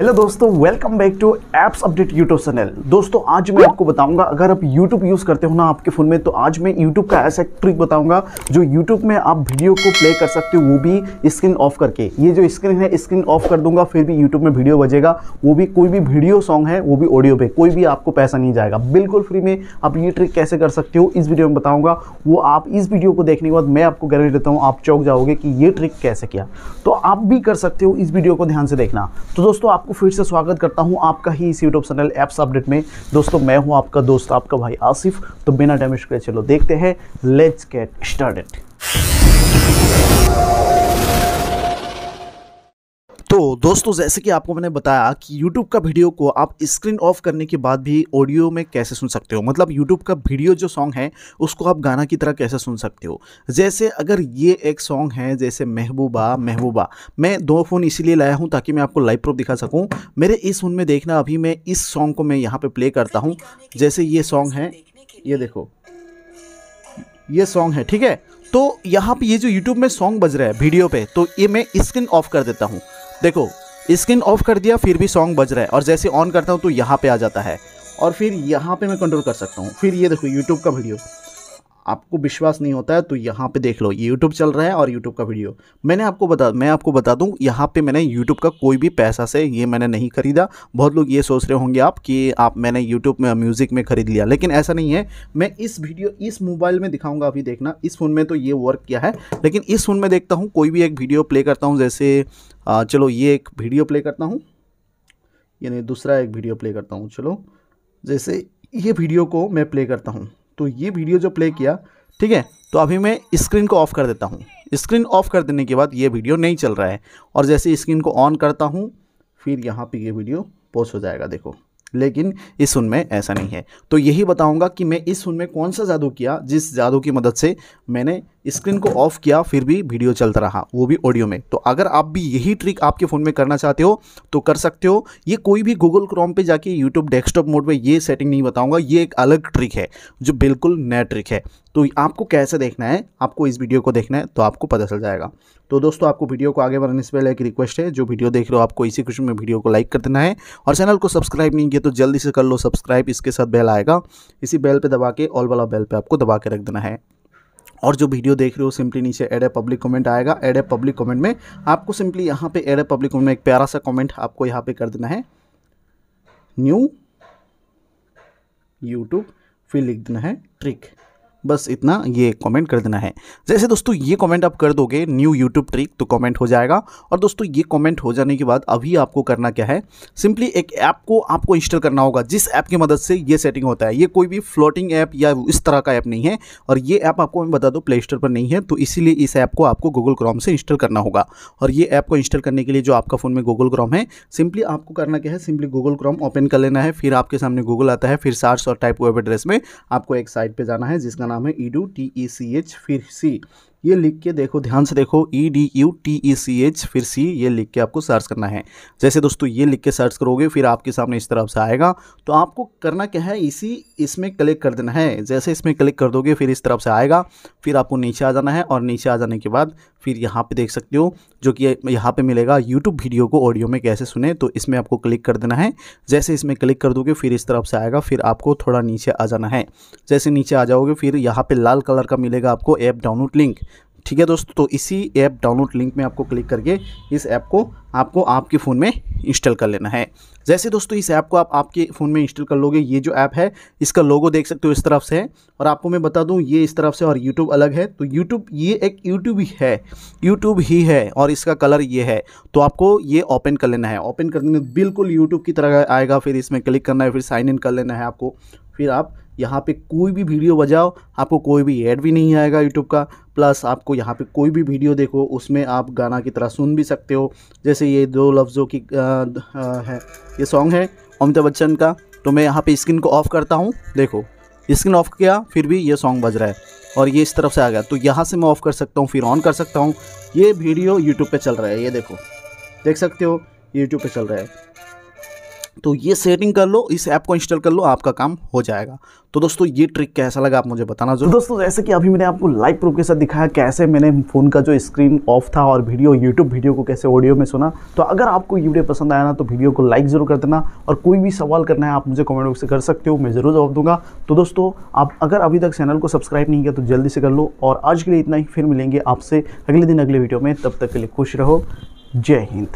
hello दोस्तों welcome back to apps update YouTube channel दोस्तों आज मैं आपको बताऊंगा अगर आप यूट्यूब यूज़ करते हो ना आपके फ़ोन में तो आज मैं यूट्यूब का ऐसा ट्रिक बताऊंगा जो यूट्यूब में आप वीडियो को प्ले कर सकते हो वो भी स्क्रीन ऑफ करके ये जो स्क्रीन है स्क्रीन ऑफ कर दूंगा फिर भी यूट्यूब में वीडियो बजेगा वो भी कोई भी वीडियो सॉन्ग है वो भी ऑडियो पे कोई भी आपको पैसा नहीं जाएगा बिल्कुल फ्री में आप ये ट्रिक कैसे कर सकते हो इस वीडियो में बताऊँगा वो आप इस वीडियो को देखने के बाद मैं आपको गारंटी देता हूँ आप चौक जाओगे कि ये ट्रिक कैसे किया तो आप भी कर सकते हो इस वीडियो को ध्यान से देखना तो दोस्तों आप आपको फिर से स्वागत करता हूं आपका ही इस यूट्यूब चैनल ऐप्स अपडेट में दोस्तों मैं हूं आपका दोस्त आपका भाई आसिफ तो बिना डैमेज के चलो देखते हैं लेट्स गेट स्टार्टेड तो दोस्तों जैसे कि आपको मैंने बताया कि YouTube का वीडियो को आप स्क्रीन ऑफ करने के बाद भी ऑडियो में कैसे सुन सकते हो मतलब YouTube का वीडियो जो सॉन्ग है उसको आप गाना की तरह कैसे सुन सकते हो जैसे अगर ये एक सॉन्ग है जैसे महबूबा महबूबा मैं दो फ़ोन इसीलिए लाया हूँ ताकि मैं आपको लाइव प्रूफ दिखा सकूँ मेरे इस फोन में देखना अभी मैं इस सॉन्ग को मैं यहाँ पर प्ले करता हूँ जैसे ये सॉन्ग है ये देखो ये सॉन्ग है ठीक है तो यहाँ पे ये जो YouTube में सॉन्ग बज रहा है वीडियो पे तो ये मैं स्क्रीन ऑफ कर देता हूँ देखो स्क्रीन ऑफ कर दिया फिर भी सॉन्ग बज रहा है और जैसे ऑन करता हूँ तो यहाँ पे आ जाता है और फिर यहाँ पे मैं कंट्रोल कर सकता हूँ फिर ये देखो यूट्यूब का वीडियो आपको विश्वास नहीं होता है तो यहाँ पे देख लो ये यूट्यूब चल रहा है और यूट्यूब का वीडियो मैंने आपको बता मैं आपको बता दूँ यहाँ पे मैंने यूट्यूब का कोई भी पैसा से ये मैंने नहीं खरीदा बहुत लोग ये सोच रहे होंगे आप कि आप मैंने यूट्यूब में म्यूज़िक में ख़रीद लिया लेकिन ऐसा नहीं है मैं इस वीडियो इस मोबाइल में दिखाऊँगा अभी देखना इस फ़ोन में तो ये वर्क किया है लेकिन इस फ़ोन में देखता हूँ कोई भी एक वीडियो प्ले करता हूँ जैसे चलो ये एक वीडियो प्ले करता हूँ यानी दूसरा एक वीडियो प्ले करता हूँ चलो जैसे ये वीडियो को मैं प्ले करता हूँ तो ये वीडियो जो प्ले किया ठीक है तो अभी मैं स्क्रीन को ऑफ कर देता हूँ स्क्रीन ऑफ कर देने के बाद ये वीडियो नहीं चल रहा है और जैसे स्क्रीन को ऑन करता हूँ फिर यहाँ पे ये वीडियो पोस्ट हो जाएगा देखो लेकिन इस सुन में ऐसा नहीं है तो यही बताऊंगा कि मैं इस सुन में कौन सा जादू किया जिस जादू की मदद से मैंने स्क्रीन को ऑफ किया फिर भी वीडियो चलता रहा वो भी ऑडियो में तो अगर आप भी यही ट्रिक आपके फ़ोन में करना चाहते हो तो कर सकते हो ये कोई भी गूगल क्रोम पे जाके यूट्यूब डेस्कटॉप मोड पे ये सेटिंग नहीं बताऊंगा ये एक अलग ट्रिक है जो बिल्कुल नया ट्रिक है तो आपको कैसे देखना है आपको इस वीडियो को देखना है तो आपको पता चल जाएगा तो दोस्तों आपको वीडियो को आगे बढ़ाने से पहले एक रिक्वेस्ट है जो वीडियो देख रहे हो आपको इसी क्वेश्चन में वीडियो को लाइक कर देना है और चैनल को सब्सक्राइब नहीं किया तो जल्दी से कर लो सब्सक्राइब इसके साथ बेल आएगा इसी बेल पर दबा के ऑल वाला बेल पर आपको दबा के रख देना है और जो वीडियो देख रहे हो सिंपली नीचे एड ए पब्लिक कमेंट आएगा एड ए पब्लिक कमेंट में आपको सिंपली यहाँ पे एड ए पब्लिक कमेंट में एक प्यारा सा कमेंट आपको यहाँ पे कर देना है न्यू यूट्यूब फिर लिख देना है ट्रिक बस इतना ये कमेंट कर देना है जैसे दोस्तों ये कमेंट आप कर दोगे न्यू यूट्यूब ट्रिक तो कमेंट हो जाएगा और दोस्तों ये कमेंट हो जाने के बाद अभी आपको करना क्या है सिंपली एक ऐप को आपको इंस्टॉल करना होगा जिस ऐप की मदद से ये सेटिंग होता है ये कोई भी फ्लोटिंग ऐप या इस तरह का ऐप नहीं है और ये ऐप आपको मैं बता दूँ प्ले स्टोर पर नहीं है तो इसीलिए इस ऐप को आपको गूगल क्रोम से इंस्टॉल करना होगा और ये ऐप को इंस्टॉल करने के लिए जो आपका फ़ोन में गूगल क्रोम है सिंपली आपको करना क्या है सिंपली गूगल क्रोम ओपन कर लेना है फिर आपके सामने गूगल आता है फिर सर्च और टाइप वेब एड्रेस में आपको एक साइट पर जाना है जिसका नाम नाम है edu T E C H फिर सी ये लिख के देखो ध्यान से देखो E D U T E C H फिर सी ये लिख के आपको सर्च करना है जैसे दोस्तों ये लिख के सर्च करोगे फिर आपके सामने इस तरफ से आएगा तो आपको करना क्या है इसी इसमें क्लिक कर देना है जैसे इसमें क्लिक कर दोगे फिर इस तरफ से आएगा फिर आपको नीचे आ जाना है और नीचे आ जाने के बाद फिर यहाँ पे देख सकते हो जो कि यहाँ पे मिलेगा यूट्यूब वीडियो को ऑडियो में कैसे सुने तो इसमें आपको क्लिक कर देना है जैसे इसमें क्लिक कर दोगे फिर इस तरफ से आएगा फिर आपको थोड़ा नीचे आ जाना है जैसे नीचे आ जाओगे फिर यहाँ पे लाल कलर का मिलेगा आपको ऐप डाउनलोड लिंक ठीक है दोस्तों तो इसी ऐप डाउनलोड लिंक में आपको क्लिक करके इस ऐप को आपको आपके फ़ोन में इंस्टॉल कर लेना है जैसे दोस्तों इस ऐप को आप आपके फ़ोन में इंस्टॉल कर लोगे ये जो ऐप है इसका लोगो देख सकते हो इस तरफ से है और आपको मैं बता दूं ये इस तरफ से और यूट्यूब अलग है तो यूट्यूब ये एक यूट्यूब ही है यूट्यूब ही है और इसका कलर ये है तो आपको ये ओपन कर लेना है ओपन करने में बिल्कुल यूट्यूब की तरह आएगा फिर इसमें क्लिक करना है फिर साइन इन कर लेना है आपको फिर आप यहाँ पे कोई भी वीडियो बजाओ आपको कोई भी ऐड भी नहीं आएगा यूट्यूब का प्लस आपको यहाँ पे कोई भी वीडियो देखो उसमें आप गाना की तरह सुन भी सकते हो जैसे ये दो लफ्ज़ों की आ, आ, है ये सॉन्ग है अमिताभ बच्चन का तो मैं यहाँ पे स्क्रीन को ऑफ़ करता हूँ देखो स्क्रीन ऑफ किया फिर भी ये सॉन्ग बज रहा है और ये इस तरफ से आ गया तो यहाँ से मैं ऑफ़ कर सकता हूँ फिर ऑन कर सकता हूँ ये वीडियो यूट्यूब पर चल रहा है ये देखो देख सकते हो यूट्यूब पर चल रहा है तो ये सेटिंग कर लो इस ऐप को इंस्टॉल कर लो आपका काम हो जाएगा तो दोस्तों ये ट्रिक कैसा लगा आप मुझे बताना जरूर तो दोस्तों जैसे कि अभी मैंने आपको लाइव प्रूफ के साथ दिखाया कैसे मैंने फ़ोन का जो स्क्रीन ऑफ था और वीडियो यूट्यूब वीडियो को कैसे ऑडियो में सुना तो अगर आपको ये वीडियो पसंद आया ना तो वीडियो को लाइक ज़रूर कर देना और कोई भी सवाल करना है आप मुझे कॉमेंट बॉक्स से कर सकते हो मैं ज़रूर जवाब दूंगा तो दोस्तों आप अगर अभी तक चैनल को सब्सक्राइब नहीं किया तो जल्दी से कर लो और आज के लिए इतना ही फिर मिलेंगे आपसे अगले दिन अगले वीडियो में तब तक के लिए खुश रहो जय हिंद